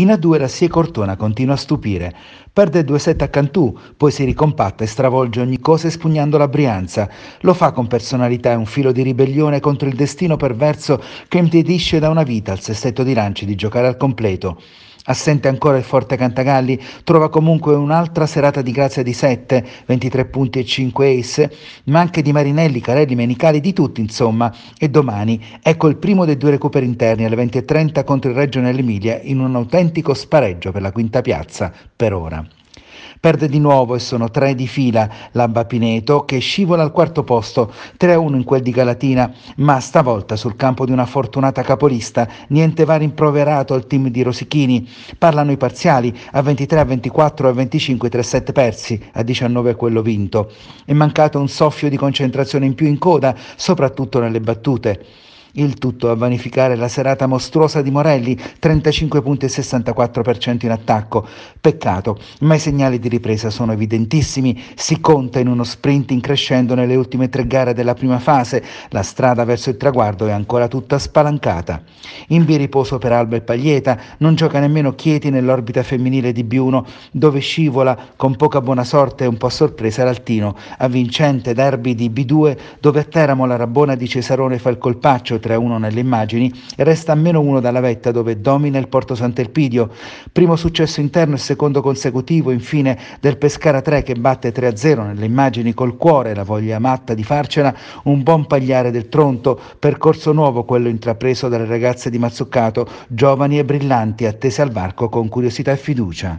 In A2 la Sie Cortona continua a stupire. Perde 2-7 a Cantù, poi si ricompatta e stravolge ogni cosa espugnando la Brianza. Lo fa con personalità e un filo di ribellione contro il destino perverso che impedisce da una vita al sestetto di lanci di giocare al completo. Assente ancora il forte Cantagalli, trova comunque un'altra serata di grazia di 7, 23 punti e 5 ace, ma anche di Marinelli, Carelli, Menicali, di tutti insomma. E domani ecco il primo dei due recuperi interni alle 20.30 contro il Reggio nell'Emilia in un autentico spareggio per la quinta piazza per ora. Perde di nuovo e sono tre di fila l'Amba Pineto che scivola al quarto posto, 3-1 in quel di Galatina, ma stavolta sul campo di una fortunata capolista, niente va rimproverato al team di Rosichini. Parlano i parziali, a 23 a 24 a 25 3 7 persi, a 19 quello vinto. È mancato un soffio di concentrazione in più in coda, soprattutto nelle battute. Il tutto a vanificare la serata mostruosa di Morelli, 35 punti e 64% in attacco. Peccato, ma i segnali di ripresa sono evidentissimi. Si conta in uno sprint in crescendo nelle ultime tre gare della prima fase. La strada verso il traguardo è ancora tutta spalancata. In B riposo per Alba e Paglieta, non gioca nemmeno Chieti nell'orbita femminile di B1, dove scivola con poca buona sorte e un po' sorpresa l'Altino. A vincente derby di B2, dove a Teramo la Rabbona di Cesarone fa il colpaccio 3 1 nelle immagini, e resta a meno 1 dalla vetta dove domina il Porto Sant'Elpidio. Primo successo interno e secondo consecutivo, infine, del Pescara 3 che batte 3 0 nelle immagini col cuore, la voglia matta di farcela, un buon pagliare del Tronto, percorso nuovo quello intrapreso dalle ragazze di Mazzuccato, giovani e brillanti, attese al varco con curiosità e fiducia.